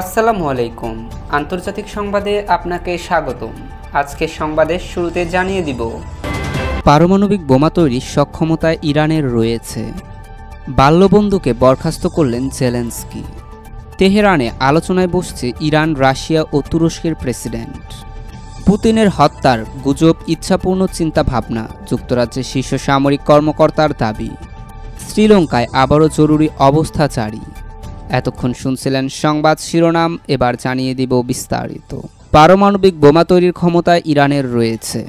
আসসালামু আলাইকুম আন্তর্জাতিক সংবাদে আপনাকে স্বাগতম আজকের সংবাদের শুরুতে জানিয়ে দিব পারমাণবিক বোমা তৈরির সক্ষমতা ইরানের রয়েছে বাল্যবন্ধুকে বরখাস্ত করলেন জেলেন্সকি তেহরানে আলোচনায় বসছে ইরান রাশিয়া ও তুরস্কের প্রেসিডেন্ট পুতিনের হত্যার গুজব ইচ্ছাপূর্ণ চিন্তাভাবনা যুক্তরাজ্যের শীর্ষ সামরিক কর্মকর্তার দাবি শ্রীলঙ্কায় আবারও জরুরি অবস্থা জারি এতক্ষণ শুনছিলেন সংবাদ শিরোনাম এবার জানিয়ে দিব বিস্তারিত পারমাণবিক বোমা তৈরির ক্ষমতা ইরানের রয়েছে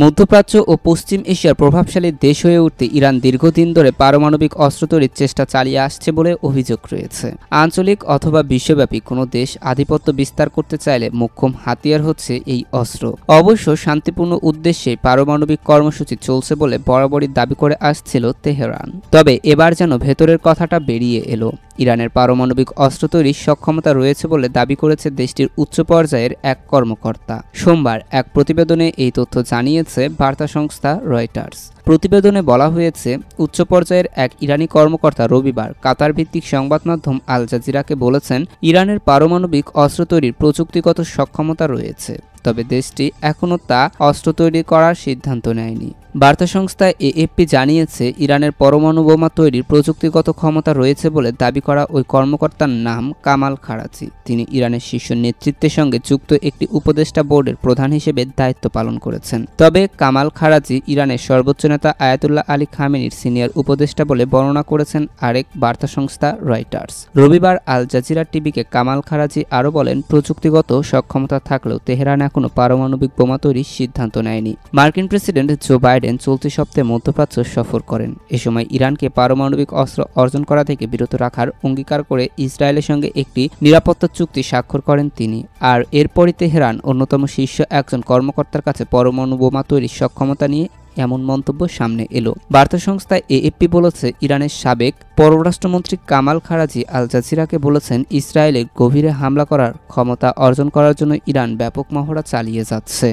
মধ্যপ্রাচ্য ও পশ্চিম এশিয়ার প্রভাবশালী দেশ হয়ে উঠতে ইরান দীর্ঘদিন ধরে পারমাণবিক অস্ত্র তৈরির চেষ্টা চালিয়ে আসছে বলে অভিযোগ রয়েছে আঞ্চলিক অথবা বিশ্বব্যাপী কোনো দেশ আধিপত্য বিস্তার করতে চাইলে মোক্ষম হাতিয়ার হচ্ছে এই অস্ত্র অবশ্য শান্তিপূর্ণ উদ্দেশ্যে পারমাণবিক কর্মসূচি চলছে বলে বরাবরই দাবি করে আসছিল তেহরান তবে এবার যেন ভেতরের কথাটা বেরিয়ে এলো ইরানের পারমাণবিক অস্ত্র তৈরির সক্ষমতা রয়েছে বলে দাবি করেছে দেশটির উচ্চ পর্যায়ের এক কর্মকর্তা সোমবার এক প্রতিবেদনে এই তথ্য জানিয়ে জানিয়েছে বার্তা সংস্থা রয়টার্স প্রতিবেদনে বলা হয়েছে উচ্চ পর্যায়ের এক ইরানি কর্মকর্তা রবিবার কাতার ভিত্তিক সংবাদ মাধ্যম আল জাজিরাকে বলেছেন ইরানের পারমাণবিক অস্ত্র তৈরির প্রযুক্তিগত সক্ষমতা রয়েছে তবে দেশটি এখনও তা অস্ত্র তৈরি করার সিদ্ধান্ত নেয়নি বার্তা সংস্থা এএফপি জানিয়েছে ইরানের পরমাণু বোমা তৈরির প্রযুক্তিগত ক্ষমতা রয়েছে বলে দাবি করা ওই কর্মকর্তার নাম কামাল খারাচি তিনি ইরানের শীর্ষ নেতৃত্বের সঙ্গে যুক্ত একটি উপদেষ্টা বোর্ডের প্রধান হিসেবে দায়িত্ব পালন করেছেন তবে কামাল খারাচি ইরানের সর্বোচ্চ নেতা আয়াতুল্লাহ আলী খামেনির সিনিয়র উপদেষ্টা বলে বর্ণনা করেছেন আরেক বার্তা সংস্থা রয়টার্স রবিবার আল জাজিরা টিভিকে কামাল খারাচি আরও বলেন প্রযুক্তিগত সক্ষমতা থাকলেও তেহরান এখনও পারমাণবিক বোমা তৈরির সিদ্ধান্ত নেয়নি মার্কিন প্রেসিডেন্ট জো বাইডেন বাইডেন চলতি সপ্তাহে মধ্যপ্রাচ্য সফর করেন এ সময় ইরানকে পারমাণবিক অস্ত্র অর্জন করা থেকে বিরত রাখার অঙ্গীকার করে ইসরায়েলের সঙ্গে একটি নিরাপত্তা চুক্তি স্বাক্ষর করেন তিনি আর এরপরই তেহরান অন্যতম শীর্ষ একজন কর্মকর্তার কাছে পরমাণু বোমা তৈরির সক্ষমতা নিয়ে এমন মন্তব্য সামনে এলো বার্তা সংস্থা এএফপি বলেছে ইরানের সাবেক পররাষ্ট্রমন্ত্রী কামাল খারাজি আল জাজিরাকে বলেছেন ইসরায়েলে গভীরে হামলা করার ক্ষমতা অর্জন করার জন্য ইরান ব্যাপক মহড়া চালিয়ে যাচ্ছে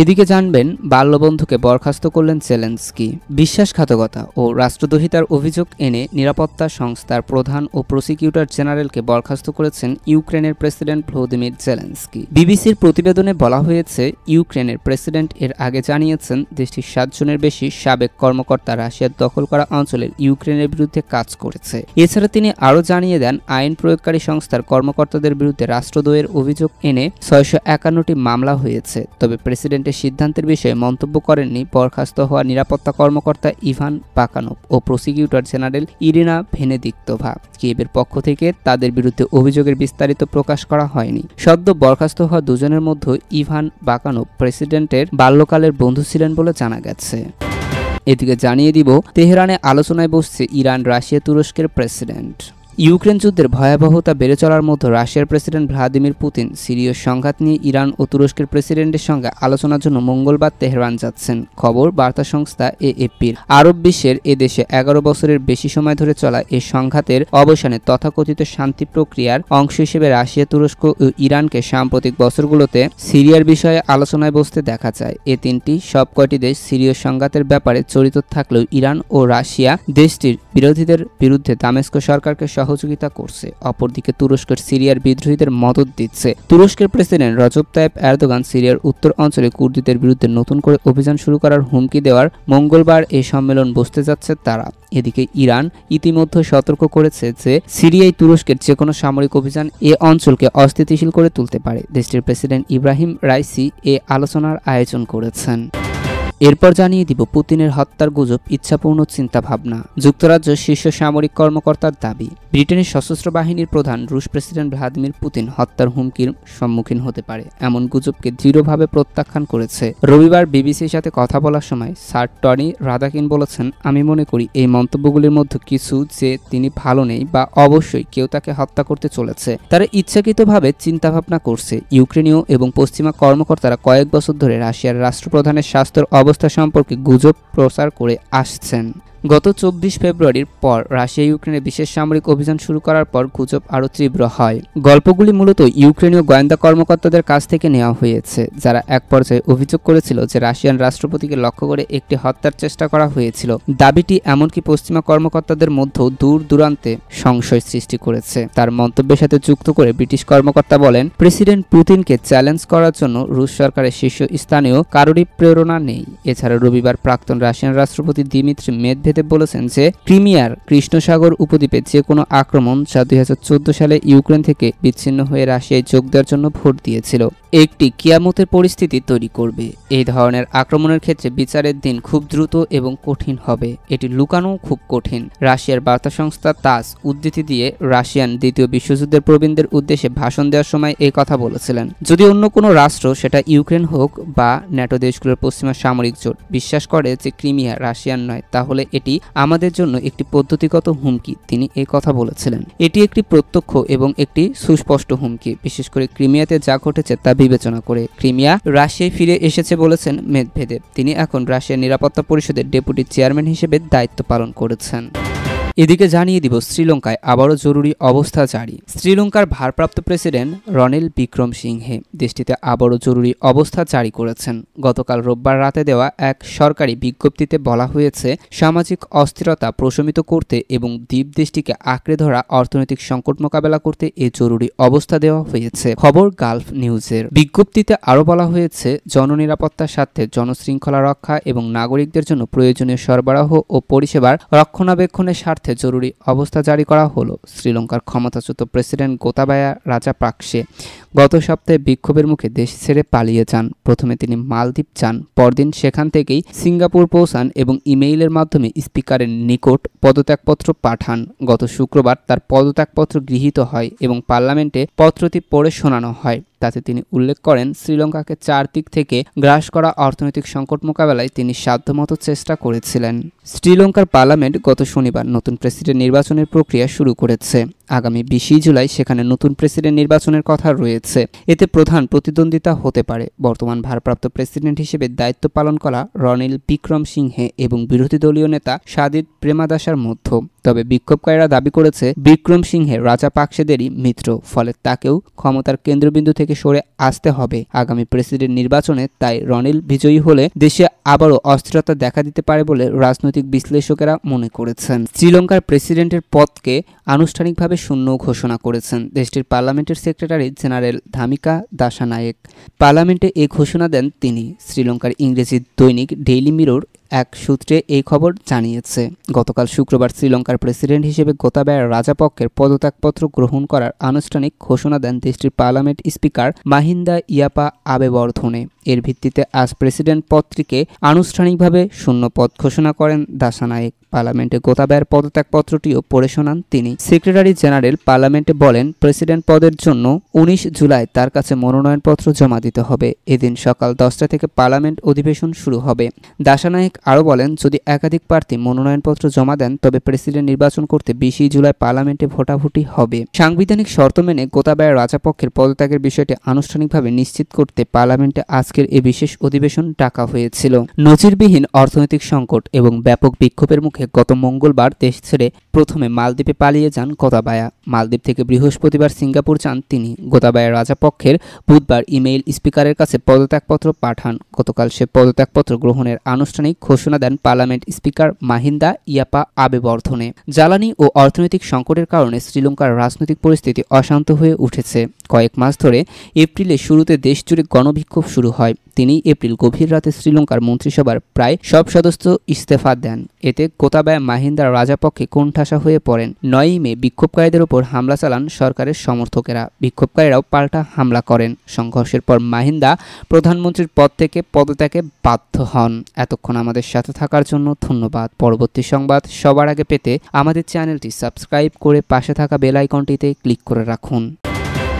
এদিকে জানবেন বাল্যবন্ধুকে বরখাস্ত করলেন সেলেন্সকি বিশ্বাসঘাতকতা ও রাষ্ট্রদ্রোহিতার অভিযোগ এনে নিরাপত্তা সংস্থার প্রধান ও প্রসিকিউটর জেনারেলকে বরখাস্ত করেছেন ইউক্রেনের প্রেসিডেন্ট ভ্লোদিমির জেলেন্সকি বিবিসির প্রতিবেদনে বলা হয়েছে ইউক্রেনের প্রেসিডেন্ট এর আগে জানিয়েছেন দেশটির সাতজনের বেশি সাবেক কর্মকর্তা রাশিয়ার দখল করা অঞ্চলের ইউক্রেনের বিরুদ্ধে কাজ করেছে এছাড়া তিনি আরও জানিয়ে দেন আইন প্রয়োগকারী সংস্থার কর্মকর্তাদের বিরুদ্ধে রাষ্ট্রদ্রোহের অভিযোগ এনে ছয়শো একান্নটি মামলা হয়েছে তবে প্রেসিডেন্ট প্রেসিডেন্টের সিদ্ধান্তের বিষয়ে মন্তব্য করেননি বরখাস্ত হওয়া নিরাপত্তা কর্মকর্তা ইভান পাকানোভ ও প্রসিকিউটর জেনারেল ইরিনা ভেনেদিক্তভা কিয়েবের পক্ষ থেকে তাদের বিরুদ্ধে অভিযোগের বিস্তারিত প্রকাশ করা হয়নি সদ্য বরখাস্ত হওয়া দুজনের মধ্যে ইভান বাকানোভ প্রেসিডেন্টের বাল্যকালের বন্ধু ছিলেন বলে জানা গেছে এদিকে জানিয়ে দিব তেহরানে আলোচনায় বসছে ইরান রাশিয়া তুরস্কের প্রেসিডেন্ট ইউক্রেন যুদ্ধের ভয়াবহতা বেড়ে চলার মতো রাশিয়ার প্রেসিডেন্ট ভ্লাদিমির পুতিন সিরিয় সংঘাত নিয়ে ইরান ও তুরস্কের প্রেসিডেন্টের সঙ্গে আলোচনার জন্য মঙ্গলবার তেহরান যাচ্ছেন খবর বার্তা সংস্থা এ এপির আরব বিশ্বের এ দেশে এগারো বছরের বেশি সময় ধরে চলা এ সংঘাতের অবসানে তথাকথিত শান্তি প্রক্রিয়ার অংশ হিসেবে রাশিয়া তুরস্ক ও ইরানকে সাম্প্রতিক বছরগুলোতে সিরিয়ার বিষয়ে আলোচনায় বসতে দেখা যায় এ তিনটি সব কয়টি দেশ সিরিয় সংঘাতের ব্যাপারে জড়িত থাকলেও ইরান ও রাশিয়া দেশটির বিরোধীদের বিরুদ্ধে দামেস্ক সরকারকে সহযোগিতা করছে অপরদিকে তুরস্কের সিরিয়ার বিদ্রোহীদের মদত দিচ্ছে তুরস্কের প্রেসিডেন্ট রজব তায়েব এরদোগান সিরিয়ার উত্তর অঞ্চলে কুর্দিদের বিরুদ্ধে নতুন করে অভিযান শুরু করার হুমকি দেওয়ার মঙ্গলবার এই সম্মেলন বসতে যাচ্ছে তারা এদিকে ইরান ইতিমধ্যে সতর্ক করেছে যে সিরিয়ায় তুরস্কের যে কোনো সামরিক অভিযান এ অঞ্চলকে অস্থিতিশীল করে তুলতে পারে দেশটির প্রেসিডেন্ট ইব্রাহিম রাইসি এ আলোচনার আয়োজন করেছেন এরপর জানিয়ে দিব পুতিনের হত্যার গুজব ইচ্ছাপূর্ণ চিন্তা ভাবনা যুক্তরাজ্য শীর্ষ সামরিক কর্মকর্তার দাবি ব্রিটেনের সশস্ত্র বাহিনীর প্রধান রুশ প্রেসিডেন্ট ভ্লাদিমির পুতিন হত্যার হুমকির সম্মুখীন হতে পারে এমন গুজবকে দৃঢ়ভাবে প্রত্যাখ্যান করেছে রবিবার বিবিসির সাথে কথা বলার সময় স্যার টনি রাধাকিন বলেছেন আমি মনে করি এই মন্তব্যগুলির মধ্যে কিছু যে তিনি ভালো নেই বা অবশ্যই কেউ তাকে হত্যা করতে চলেছে তারা ইচ্ছাকৃতভাবে চিন্তাভাবনা করছে ইউক্রেনীয় এবং পশ্চিমা কর্মকর্তারা কয়েক বছর ধরে রাশিয়ার রাষ্ট্রপ্রধানের স্বাস্থ্যের অব অবস্থা সম্পর্কে গুজব প্রচার করে আসছেন গত চব্বিশ ফেব্রুয়ারির পর রাশিয়া ইউক্রেনে বিশেষ সামরিক অভিযান শুরু করার পর গুজব আরও তীব্র হয় গল্পগুলি মূলত ইউক্রেনীয় গোয়েন্দা কর্মকর্তাদের কাছ থেকে নেওয়া হয়েছে যারা এক পর্যায়ে অভিযোগ করেছিল যে রাশিয়ান রাষ্ট্রপতিকে লক্ষ্য করে একটি হত্যার চেষ্টা করা হয়েছিল দাবিটি এমনকি পশ্চিমা কর্মকর্তাদের মধ্যেও দূর দূরান্তে সংশয় সৃষ্টি করেছে তার মন্তব্যের সাথে যুক্ত করে ব্রিটিশ কর্মকর্তা বলেন প্রেসিডেন্ট পুতিনকে চ্যালেঞ্জ করার জন্য রুশ সরকারের শীর্ষ স্থানীয় কারোরই প্রেরণা নেই এছাড়া রবিবার প্রাক্তন রাশিয়ান রাষ্ট্রপতি দিমিত্রি মেদভে ভেদেব বলেছেন যে ক্রিমিয়ার কৃষ্ণসাগর উপদ্বীপে যে কোনো আক্রমণ যা দুই সালে ইউক্রেন থেকে বিচ্ছিন্ন হয়ে রাশিয়ায় যোগ দেওয়ার জন্য ভোট দিয়েছিল একটি কিয়ামতের পরিস্থিতি তৈরি করবে এই ধরনের আক্রমণের ক্ষেত্রে বিচারের দিন খুব দ্রুত এবং কঠিন হবে এটি লুকানো খুব কঠিন রাশিয়ার বার্তা সংস্থা তাস উদ্ধৃতি দিয়ে রাশিয়ান দ্বিতীয় বিশ্বযুদ্ধের প্রবীণদের উদ্দেশ্যে ভাষণ দেওয়ার সময় এই কথা বলেছিলেন যদি অন্য কোনো রাষ্ট্র সেটা ইউক্রেন হোক বা ন্যাটো দেশগুলোর পশ্চিমা সামরিক জোট বিশ্বাস করে যে ক্রিমিয়া রাশিয়ান নয় তাহলে এটি আমাদের জন্য একটি পদ্ধতিগত হুমকি তিনি এই কথা বলেছিলেন এটি একটি প্রত্যক্ষ এবং একটি সুস্পষ্ট হুমকি বিশেষ করে ক্রিমিয়াতে যা ঘটেছে তা বিবেচনা করে ক্রিমিয়া রাশিয়ায় ফিরে এসেছে বলেছেন মেদভেদেব তিনি এখন রাশিয়ার নিরাপত্তা পরিষদের ডেপুটি চেয়ারম্যান হিসেবে দায়িত্ব পালন করেছেন এদিকে জানিয়ে দিব শ্রীলঙ্কায় আবারও জরুরি অবস্থা জারি শ্রীলঙ্কার ভারপ্রাপ্ত প্রেসিডেন্ট রনিল বিক্রম সিংহে দেশটিতে আবারও জরুরি অবস্থা জারি করেছেন গতকাল রোববার রাতে দেওয়া এক সরকারি বিজ্ঞপ্তিতে বলা হয়েছে সামাজিক অস্থিরতা প্রশমিত করতে এবং দ্বীপ দেশটিকে আঁকড়ে ধরা অর্থনৈতিক সংকট মোকাবেলা করতে এ জরুরি অবস্থা দেওয়া হয়েছে খবর গালফ নিউজের বিজ্ঞপ্তিতে আরও বলা হয়েছে জননিরাপত্তার স্বার্থে জনশৃঙ্খলা রক্ষা এবং নাগরিকদের জন্য প্রয়োজনীয় সরবরাহ ও পরিষেবার রক্ষণাবেক্ষণের স্বার্থে স্বার্থে জরুরি অবস্থা জারি করা হলো শ্রীলঙ্কার ক্ষমতাচ্যুত প্রেসিডেন্ট গোতাবায়া রাজাপাকসে গত সপ্তাহে বিক্ষোভের মুখে দেশ ছেড়ে পালিয়ে যান প্রথমে তিনি মালদ্বীপ যান পরদিন সেখান থেকেই সিঙ্গাপুর পৌঁছান এবং ইমেইলের মাধ্যমে স্পিকারের নিকট পদত্যাগপত্র পাঠান গত শুক্রবার তার পদত্যাগপত্র গৃহীত হয় এবং পার্লামেন্টে পত্রটি পড়ে শোনানো হয় তাতে তিনি উল্লেখ করেন শ্রীলঙ্কাকে চার দিক থেকে গ্রাস করা অর্থনৈতিক সংকট মোকাবেলায় তিনি সাধ্যমতো চেষ্টা করেছিলেন শ্রীলঙ্কার পার্লামেন্ট গত শনিবার নতুন প্রেসিডেন্ট নির্বাচনের প্রক্রিয়া শুরু করেছে আগামী বিশই জুলাই সেখানে নতুন প্রেসিডেন্ট নির্বাচনের কথা রয়েছে এতে প্রধান প্রতিদ্বন্দ্বিতা হতে পারে বর্তমান ভারপ্রাপ্ত প্রেসিডেন্ট হিসেবে দায়িত্ব পালন করা রনিল বিক্রম সিংহে এবং বিরোধী দলীয় নেতা সাদিদ প্রেমাদাসার মধ্য তবে বিক্ষোভকারীরা দাবি করেছে বিক্রম সিংহে রাজা পাকসেদেরই মিত্র ফলে তাকেও ক্ষমতার কেন্দ্রবিন্দু থেকে সরে আসতে হবে আগামী প্রেসিডেন্ট নির্বাচনে তাই রনিল বিজয়ী হলে দেশে আবারও অস্থিরতা দেখা দিতে পারে বলে রাজনৈতিক বিশ্লেষকেরা মনে করেছেন শ্রীলঙ্কার প্রেসিডেন্টের পদকে আনুষ্ঠানিকভাবে শূন্য ঘোষণা করেছেন দেশটির পার্লামেন্টের সেক্রেটারি জেনারেল ধামিকা দাসানায়েক পার্লামেন্টে এ ঘোষণা দেন তিনি শ্রীলঙ্কার ইংরেজি দৈনিক ডেইলি মিরোর এক সূত্রে এই খবর জানিয়েছে গতকাল শুক্রবার শ্রীলঙ্কার প্রেসিডেন্ট হিসেবে গোতাবায়া রাজাপক্ষের পদত্যাগপত্র গ্রহণ করার আনুষ্ঠানিক ঘোষণা দেন দেশটির পার্লামেন্ট স্পিকার মাহিন্দা ইয়াপা আবেবর্ধনে এর ভিত্তিতে আজ প্রেসিডেন্ট পদটিকে আনুষ্ঠানিকভাবে শূন্য পদ ঘোষণা করেন দাসানায়ক পার্লামেন্টে গোতাবায়ের পদত্যাগপত্রটিও পড়ে শোনান তিনি সেক্রেটারি জেনারেল পার্লামেন্টে বলেন প্রেসিডেন্ট পদের জন্য উনিশ জুলাই তার কাছে মনোনয়নপত্র জমা দিতে হবে এদিন সকাল দশটা থেকে পার্লামেন্ট অধিবেশন শুরু হবে দাসানায়েক আরও বলেন যদি একাধিক প্রার্থী মনোনয়নপত্র জমা দেন তবে প্রেসিডেন্ট নির্বাচন করতে বিশই জুলাই পার্লামেন্টে ভোটাভুটি হবে সাংবিধানিক শর্ত মেনে গোতাবায়ের রাজাপক্ষের পদত্যাগের বিষয়টি আনুষ্ঠানিকভাবে নিশ্চিত করতে পার্লামেন্টে আজকের এ বিশেষ অধিবেশন ডাকা হয়েছিল নজিরবিহীন অর্থনৈতিক সংকট এবং ব্যাপক বিক্ষোভের মুখে লক্ষ্যে গত মঙ্গলবার দেশ ছেড়ে প্রথমে মালদ্বীপে পালিয়ে যান গোতাবায়া মালদ্বীপ থেকে বৃহস্পতিবার সিঙ্গাপুর যান তিনি গোতাবায়া রাজাপক্ষের বুধবার ইমেইল স্পিকারের কাছে পদত্যাগপত্র পাঠান গতকাল সে পদত্যাগপত্র গ্রহণের আনুষ্ঠানিক ঘোষণা দেন পার্লামেন্ট স্পিকার মাহিন্দা ইয়াপা আবেবর্ধনে জ্বালানি ও অর্থনৈতিক সংকটের কারণে শ্রীলঙ্কার রাজনৈতিক পরিস্থিতি অশান্ত হয়ে উঠেছে কয়েক মাস ধরে এপ্রিলে শুরুতে দেশজুড়ে গণবিক্ষোভ শুরু হয় তিনি এপ্রিল গভীর রাতে শ্রীলঙ্কার মন্ত্রিসভার প্রায় সব সদস্য ইস্তফা দেন এতে কোতাবায় মাহিন্দা রাজাপক্ষে কোণঠাসা হয়ে পড়েন নয়ই মে বিক্ষোভকারীদের ওপর হামলা চালান সরকারের সমর্থকেরা বিক্ষোভকারীরাও পাল্টা হামলা করেন সংঘর্ষের পর মাহিন্দা প্রধানমন্ত্রীর পদ থেকে পদত্যাগে বাধ্য হন এতক্ষণ আমাদের সাথে থাকার জন্য ধন্যবাদ পরবর্তী সংবাদ সবার আগে পেতে আমাদের চ্যানেলটি সাবস্ক্রাইব করে পাশে থাকা বেল আইকনটিতে ক্লিক করে রাখুন